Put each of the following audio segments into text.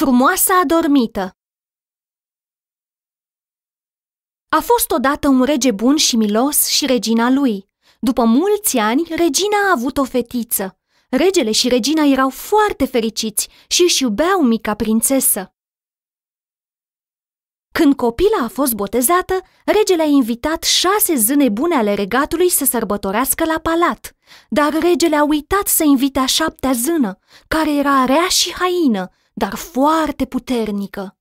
Frumoasa adormită A fost odată un rege bun și milos și regina lui. După mulți ani, regina a avut o fetiță. Regele și regina erau foarte fericiți și își iubeau mica prințesă. Când copila a fost botezată, regele a invitat șase zâne bune ale regatului să sărbătorească la palat. Dar regele a uitat să invite a șaptea zână, care era rea și haină, dar foarte puternică.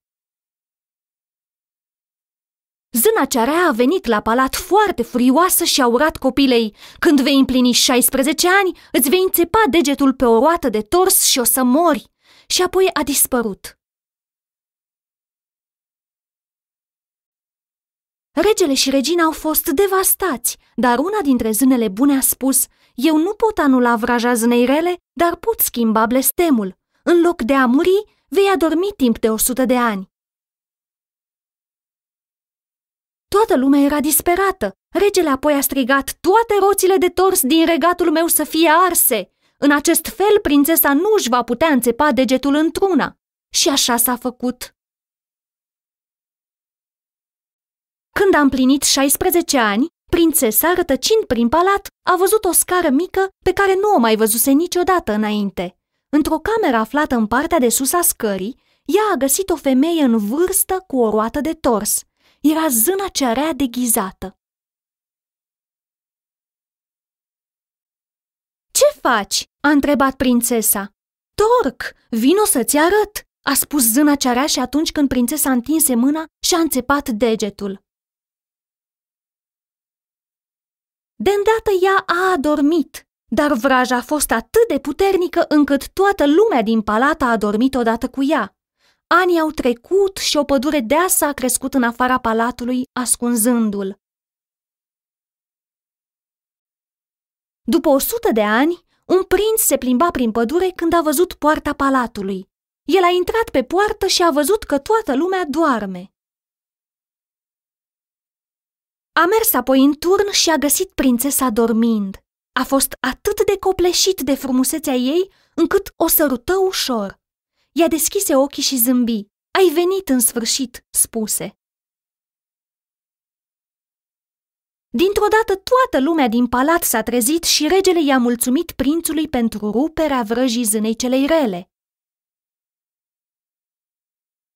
Zâna cearea a venit la palat foarte furioasă și a urat copilei. Când vei împlini 16 ani, îți vei înțepa degetul pe o roată de tors și o să mori. Și apoi a dispărut. Regele și regina au fost devastați, dar una dintre zânele bune a spus Eu nu pot anula vraja zânei rele, dar pot schimba blestemul în loc de a muri, vei adormi timp de o sută de ani. Toată lumea era disperată. Regele apoi a strigat toate roțile de tors din regatul meu să fie arse. În acest fel, prințesa nu își va putea înțepa degetul într-una. Și așa s-a făcut. Când a împlinit 16 ani, prințesa, rătăcind prin palat, a văzut o scară mică pe care nu o mai văzuse niciodată înainte. Într-o cameră aflată în partea de sus a scării, ea a găsit o femeie în vârstă cu o roată de tors. Era zâna cearea deghizată. Ce faci?" a întrebat prințesa. Torc, vino să-ți arăt!" a spus zâna cearea și atunci când prințesa întinse mâna și-a înțepat degetul. De îndată ea a adormit dar vraja a fost atât de puternică încât toată lumea din palat a dormit odată cu ea. Anii au trecut și o pădure deasă a crescut în afara palatului, ascunzându-l. După o sută de ani, un prinț se plimba prin pădure când a văzut poarta palatului. El a intrat pe poartă și a văzut că toată lumea doarme. A mers apoi în turn și a găsit prințesa dormind. A fost atât de copleșit de frumusețea ei, încât o sărută ușor. Ea deschise ochii și zâmbi. Ai venit în sfârșit, spuse. Dintr-o dată toată lumea din palat s-a trezit și regele i-a mulțumit prințului pentru ruperea vrăjii zânei celei rele.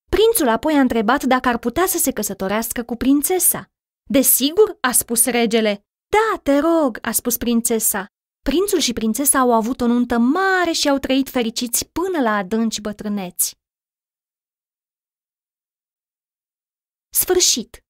Prințul apoi a întrebat dacă ar putea să se căsătorească cu prințesa. Desigur, a spus regele, da, te rog, a spus prințesa. Prințul și prințesa au avut o nuntă mare și au trăit fericiți până la adânci bătrâneți. Sfârșit!